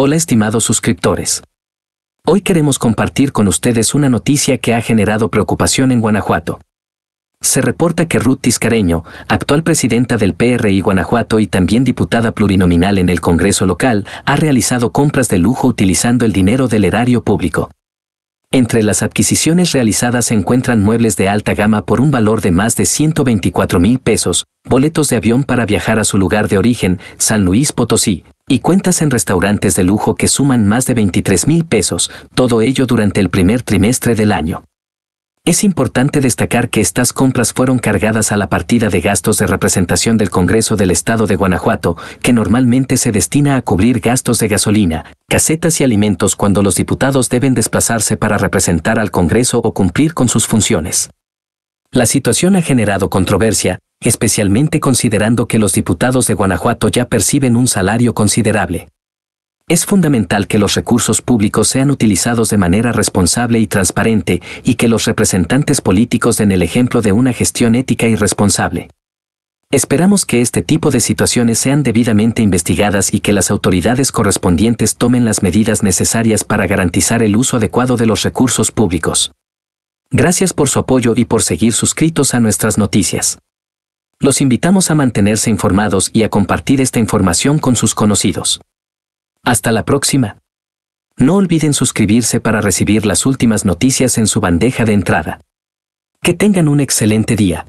Hola estimados suscriptores. Hoy queremos compartir con ustedes una noticia que ha generado preocupación en Guanajuato. Se reporta que Ruth Tiscareño, actual presidenta del PRI Guanajuato y también diputada plurinominal en el Congreso local, ha realizado compras de lujo utilizando el dinero del erario público. Entre las adquisiciones realizadas se encuentran muebles de alta gama por un valor de más de 124 mil pesos, boletos de avión para viajar a su lugar de origen, San Luis Potosí, y cuentas en restaurantes de lujo que suman más de 23 mil pesos, todo ello durante el primer trimestre del año. Es importante destacar que estas compras fueron cargadas a la partida de gastos de representación del Congreso del Estado de Guanajuato, que normalmente se destina a cubrir gastos de gasolina, casetas y alimentos cuando los diputados deben desplazarse para representar al Congreso o cumplir con sus funciones. La situación ha generado controversia, especialmente considerando que los diputados de Guanajuato ya perciben un salario considerable. Es fundamental que los recursos públicos sean utilizados de manera responsable y transparente y que los representantes políticos den el ejemplo de una gestión ética y responsable. Esperamos que este tipo de situaciones sean debidamente investigadas y que las autoridades correspondientes tomen las medidas necesarias para garantizar el uso adecuado de los recursos públicos. Gracias por su apoyo y por seguir suscritos a nuestras noticias. Los invitamos a mantenerse informados y a compartir esta información con sus conocidos. Hasta la próxima. No olviden suscribirse para recibir las últimas noticias en su bandeja de entrada. Que tengan un excelente día.